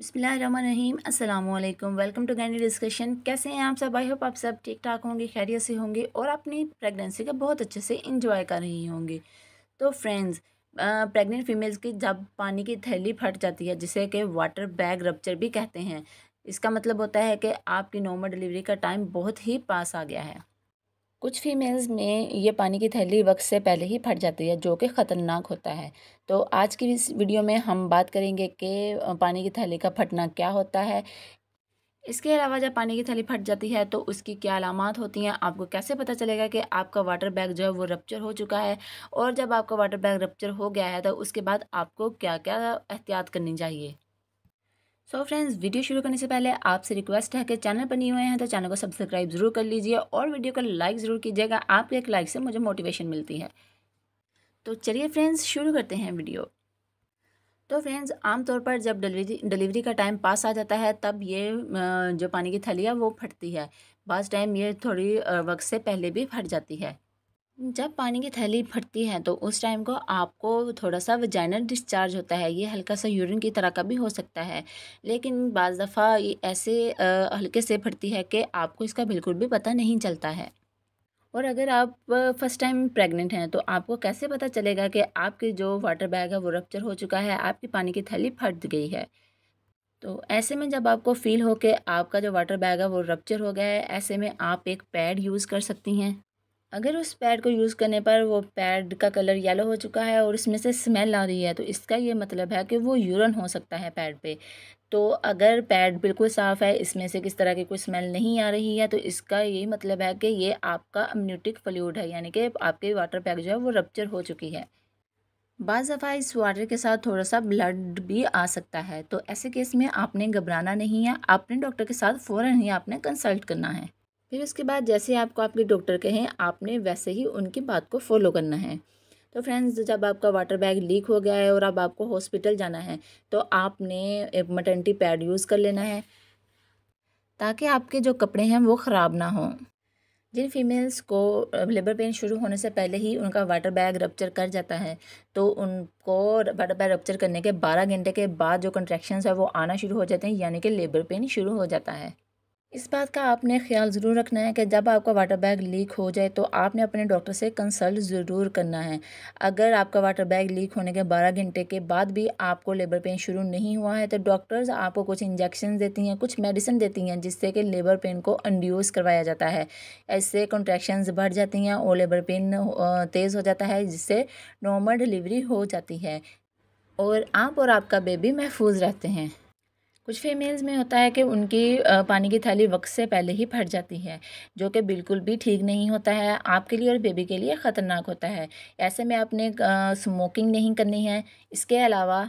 बसमीम अल्लाम welcome to गैनी डिस्कशन कैसे हैं आप सब आई होप आप सब ठीक ठाक होंगे खैरियत से होंगे और अपनी प्रेगनेंसी का बहुत अच्छे से इंजॉय कर रही होंगे तो फ्रेंड्स प्रेग्नेंट फीमेल्स की जब पानी की थैली फट जाती है जिसे कि वाटर बैग रप्चर भी कहते हैं इसका मतलब होता है कि आपकी नॉर्मल डिलीवरी का टाइम बहुत ही पास आ गया है कुछ फीमेल्स में ये पानी की थैली वक्त से पहले ही फट जाती है जो कि ख़तरनाक होता है तो आज की इस वीडियो में हम बात करेंगे कि पानी की थैली का फटना क्या होता है इसके अलावा जब पानी की थैली फट जाती है तो उसकी क्या अलामत होती हैं आपको कैसे पता चलेगा कि आपका वाटर बैग जो है वो रपच्चर हो चुका है और जब आपका वाटर बैग रपच्चर हो गया है तो उसके बाद आपको क्या क्या एहतियात करनी चाहिए सो फ्रेंड्स वीडियो शुरू करने से पहले आपसे रिक्वेस्ट है कि चैनल पर नहीं हुए हैं तो चैनल को सब्सक्राइब जरूर कर लीजिए और वीडियो को लाइक ज़रूर कीजिएगा आपके एक लाइक से मुझे मोटिवेशन मिलती है तो चलिए फ्रेंड्स शुरू करते हैं वीडियो तो फ्रेंड्स आमतौर पर जब डिलीवरी डिलीवरी का टाइम पास आ जाता है तब ये जो पानी की थैली है वो फटती है बस टाइम ये थोड़ी वक्त से पहले भी फट जाती है जब पानी की थैली फटती है तो उस टाइम को आपको थोड़ा सा वजाइनल डिस्चार्ज होता है ये हल्का सा यूरिन की तरह का भी हो सकता है लेकिन बज़ दफ़ा ये ऐसे हल्के से फटती है कि आपको इसका बिल्कुल भी पता नहीं चलता है और अगर आप फर्स्ट टाइम प्रेग्नेंट हैं तो आपको कैसे पता चलेगा कि आपके जो वाटर बैग है वो रपच्चर हो चुका है आपकी पानी की थैली फट गई है तो ऐसे में जब आपको फील हो कि आपका जो वाटर बैग है वो रपच्चर हो गया है ऐसे में आप एक पैड यूज़ कर सकती हैं अगर उस पैड को यूज़ करने पर वो पैड का कलर येलो हो चुका है और इसमें से स्मेल आ रही है तो इसका ये मतलब है कि वो यूरन हो सकता है पैड पे तो अगर पैड बिल्कुल साफ़ है इसमें से किस तरह की कोई स्मेल नहीं आ रही है तो इसका यही मतलब है कि ये आपका अम्यूटिक फ्लूड है यानी कि आपके वाटर पैक जो है वो रपच्चर हो चुकी है बाज़ दफ़ा इस वाटर के साथ थोड़ा सा ब्लड भी आ सकता है तो ऐसे केस में आपने घबराना नहीं है आपने डॉक्टर के साथ फ़ौरन ही आपने कंसल्ट करना है फिर उसके बाद जैसे आपको आपके डॉक्टर कहें आपने वैसे ही उनकी बात को फॉलो करना है तो फ्रेंड्स जब आपका वाटर बैग लीक हो गया है और अब आपको हॉस्पिटल जाना है तो आपने मटनटी पैड यूज़ कर लेना है ताकि आपके जो कपड़े हैं वो ख़राब ना हों जिन फीमेल्स को लेबर पेन शुरू होने से पहले ही उनका वाटर बैग रपच्चर कर जाता है तो उनको वाटर बैग रपच्चर करने के 12 घंटे के बाद जो कंट्रैक्शंस है वो आना शुरू हो जाते हैं यानी कि लेबर पेन शुरू हो जाता है इस बात का आपने ख्याल ज़रूर रखना है कि जब आपका वाटर बैग लीक हो जाए तो आपने अपने डॉक्टर से कंसल्ट ज़रूर करना है अगर आपका वाटर बैग लीक होने के 12 घंटे के बाद भी आपको लेबर पेन शुरू नहीं हुआ है तो डॉक्टर्स आपको कुछ इंजेक्शन देती हैं कुछ मेडिसिन देती हैं जिससे कि लेबर पेन को अंड्यूस करवाया जाता है ऐसे कॉन्ट्रेक्शन बढ़ जाती हैं और लेबर पेन तेज़ हो जाता है जिससे नॉर्मल डिलीवरी हो जाती है और आप और आपका बेबी महफूज रहते हैं कुछ फीमेल्स में होता है कि उनकी पानी की थैली वक्त से पहले ही फट जाती है जो कि बिल्कुल भी ठीक नहीं होता है आपके लिए और बेबी के लिए ख़तरनाक होता है ऐसे में आपने स्मोकिंग नहीं करनी है इसके अलावा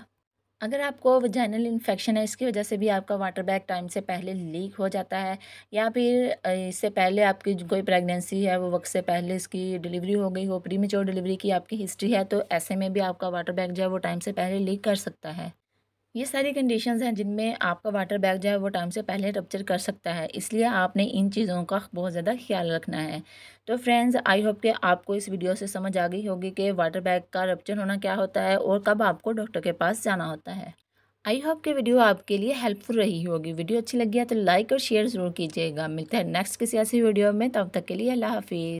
अगर आपको वजाइनल इन्फेक्शन है इसकी वजह से भी आपका वाटर बैग टाइम से पहले लीक हो जाता है या फिर इससे पहले आपकी कोई प्रेगनेंसी है वो वक्त से पहले इसकी डिलीवरी हो गई हो प्री डिलीवरी की आपकी हिस्ट्री है तो ऐसे में भी आपका वाटर बैग जो है वो टाइम से पहले लीक कर सकता है ये सारी कंडीशंस हैं जिनमें आपका वाटर बैग जो है वो टाइम से पहले रपच्चर कर सकता है इसलिए आपने इन चीज़ों का बहुत ज़्यादा ख्याल रखना है तो फ्रेंड्स आई होप कि आपको इस वीडियो से समझ आ गई होगी कि वाटर बैग का रपच्चर होना क्या होता है और कब आपको डॉक्टर के पास जाना होता है आई होप कि वीडियो आपके लिए हेल्पफुल रही होगी वीडियो अच्छी लगी है तो लाइक और शेयर ज़रूर कीजिएगा मिलता है नेक्स्ट किसी ऐसी वीडियो में तब तक के लिए अल्लाह हाफिज़